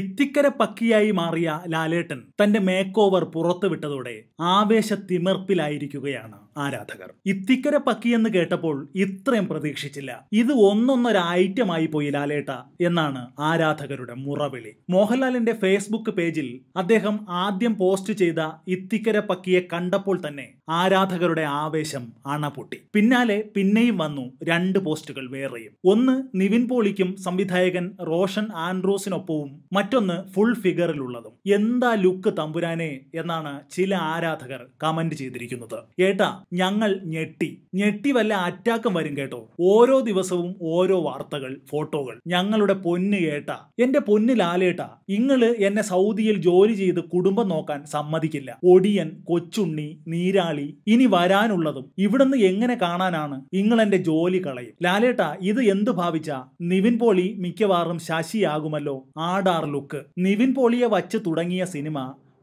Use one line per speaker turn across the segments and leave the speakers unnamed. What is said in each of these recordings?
ഇത്തിക്കര പക്കിയായി മാറിയ ലാലേട്ടൻ തന്റെ make over പുറത്തുവിട്ടതോടെ ആവേശ തിമർപ്പിലായിരിക്കുകയാണ് ആരാധകർ ഇത്തിക്കര പക്കി എന്ന് കേട്ടപ്പോൾ ഇത്രയും പ്രതീക്ഷിച്ചില്ല ഇത് ഒന്നൊന്നൊരു ഐറ്റമായി പോയി ലാലേട്ട എന്നാണ് ആരാധകരുടെ മുറവിളി മോഹൻലാലിന്റെ ഫേസ്ബുക്ക് പേജിൽ അദ്ദേഹം ആദ്യം പോസ്റ്റ് ചെയ്ത ഇത്തിക്കര പക്കിയെ കണ്ടപ്പോൾ തന്നെ ആരാധകരുടെ ആവേശം അണപൊട്ടി പിന്നാലെ പിന്നെയും വന്നു രണ്ട് പോസ്റ്റുകൾ വേറെയും ഒന്ന് നിവിൻ പോളിക്കും സംവിധായകൻ റോഷൻ ആൻഡ്രോസിനൊപ്പവും മറ്റൊന്ന് ഫുൾ ഫിഗറിലുള്ളതും എന്താ ലുക്ക് തമ്പുരാനെ എന്നാണ് ചില ആരാധകർ കമന്റ് ചെയ്തിരിക്കുന്നത് ഏട്ടാ ഞങ്ങൾ ഞെട്ടി ഞെട്ടി വല്ല അറ്റാക്കും വരും കേട്ടോ ഓരോ ദിവസവും ഓരോ വാർത്തകൾ ഫോട്ടോകൾ ഞങ്ങളുടെ പൊന്ന് ഏട്ട എന്റെ പൊന്ന് ലാലേട്ട ഇങ്ങള് എന്നെ സൗദിയിൽ ജോലി ചെയ്ത് കുടുംബം നോക്കാൻ സമ്മതിക്കില്ല ഒടിയൻ കൊച്ചുണ്ണി നീരാളി ഇനി വരാനുള്ളതും ഇവിടുന്ന് എങ്ങനെ കാണാനാണ് നിങ്ങൾ എന്റെ ജോലി കളയും ലാലേട്ട ഇത് എന്ത് ഭാവിച്ച നിവിൻ പോളി മിക്കവാറും ശശിയാകുമല്ലോ ആടാറിലും ലുക്ക് നിവിൻ പോളിയെ വച്ച് തുടങ്ങിയ സിനിമ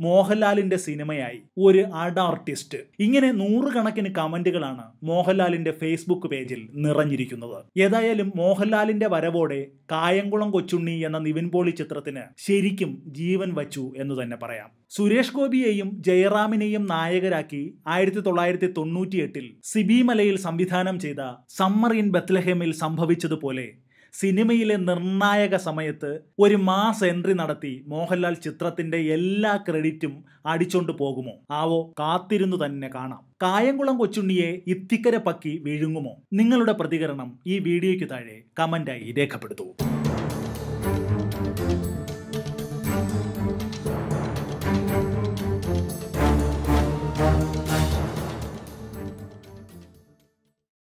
മോഹൻലാലിന്റെ സിനിമയായി ഒരു അഡ് ആർട്ടിസ്റ്റ് ഇങ്ങനെ നൂറുകണക്കിന് കമന്റുകളാണ് മോഹൻലാലിന്റെ ഫേസ്ബുക്ക് പേജിൽ നിറഞ്ഞിരിക്കുന്നത് ഏതായാലും മോഹൻലാലിന്റെ വരവോടെ കായംകുളം കൊച്ചുണ്ണി എന്ന നിവിൻ പോളി ചിത്രത്തിന് ശരിക്കും ജീവൻ വച്ചു എന്ന് തന്നെ പറയാം സുരേഷ് ഗോപിയെയും ജയറാമിനെയും നായകരാക്കി ആയിരത്തി തൊള്ളായിരത്തി തൊണ്ണൂറ്റിയെട്ടിൽ സിബിമലയിൽ സംവിധാനം ചെയ്ത സമ്മർ ഇൻ ബത്ലഹേമിൽ സംഭവിച്ചതുപോലെ സിനിമയിലെ നിർണായക സമയത്ത് ഒരു മാസ് എൻട്രി നടത്തി മോഹൻലാൽ ചിത്രത്തിന്റെ എല്ലാ ക്രെഡിറ്റും അടിച്ചോണ്ട് പോകുമോ ആവോ കാത്തിരുന്നു തന്നെ കാണാം കായംകുളം കൊച്ചുണ്ണിയെ ഇത്തിക്കര പക്കി വിഴുങ്ങുമോ നിങ്ങളുടെ പ്രതികരണം ഈ വീഡിയോയ്ക്ക് താഴെ കമന്റായി രേഖപ്പെടുത്തൂ